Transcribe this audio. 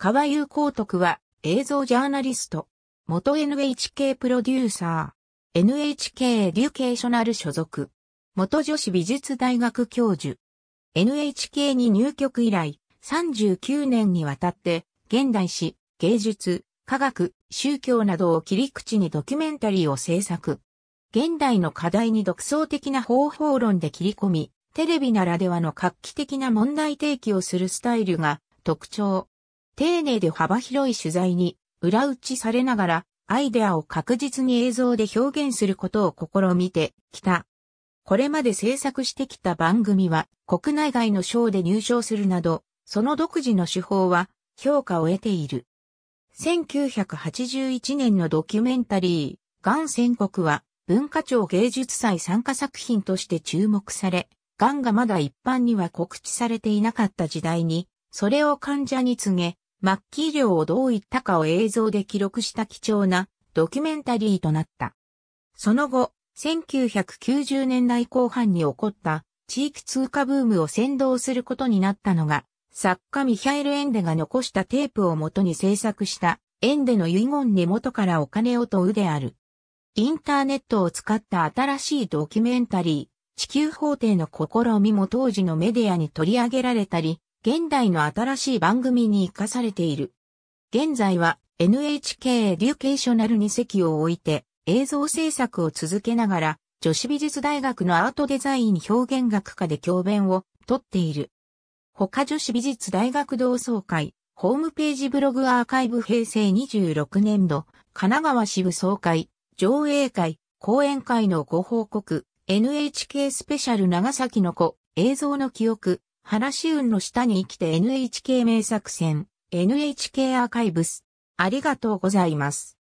川優光徳は映像ジャーナリスト、元 NHK プロデューサー、NHK エデュケーショナル所属、元女子美術大学教授、NHK に入局以来39年にわたって現代史、芸術、科学、宗教などを切り口にドキュメンタリーを制作。現代の課題に独創的な方法論で切り込み、テレビならではの画期的な問題提起をするスタイルが特徴。丁寧で幅広い取材に裏打ちされながらアイデアを確実に映像で表現することを試みてきた。これまで制作してきた番組は国内外の賞で入賞するなど、その独自の手法は評価を得ている。1981年のドキュメンタリー、ガン宣告は文化庁芸術祭参加作品として注目され、ガンがまだ一般には告知されていなかった時代に、それを患者に告げ、末期医療をどういったかを映像で記録した貴重なドキュメンタリーとなった。その後、1990年代後半に起こった地域通貨ブームを先導することになったのが、作家ミヒャエル・エンデが残したテープをもとに制作したエンデの遺言に元からお金を問うである。インターネットを使った新しいドキュメンタリー、地球法廷の試みも当時のメディアに取り上げられたり、現代の新しい番組に活かされている。現在は NHK エデュケーショナルに席を置いて映像制作を続けながら女子美術大学のアートデザイン表現学科で教鞭をとっている。他女子美術大学同窓会ホームページブログアーカイブ平成26年度神奈川支部総会上映会講演会のご報告 NHK スペシャル長崎の子映像の記憶原運の下に生きて NHK 名作戦、NHK アーカイブス。ありがとうございます。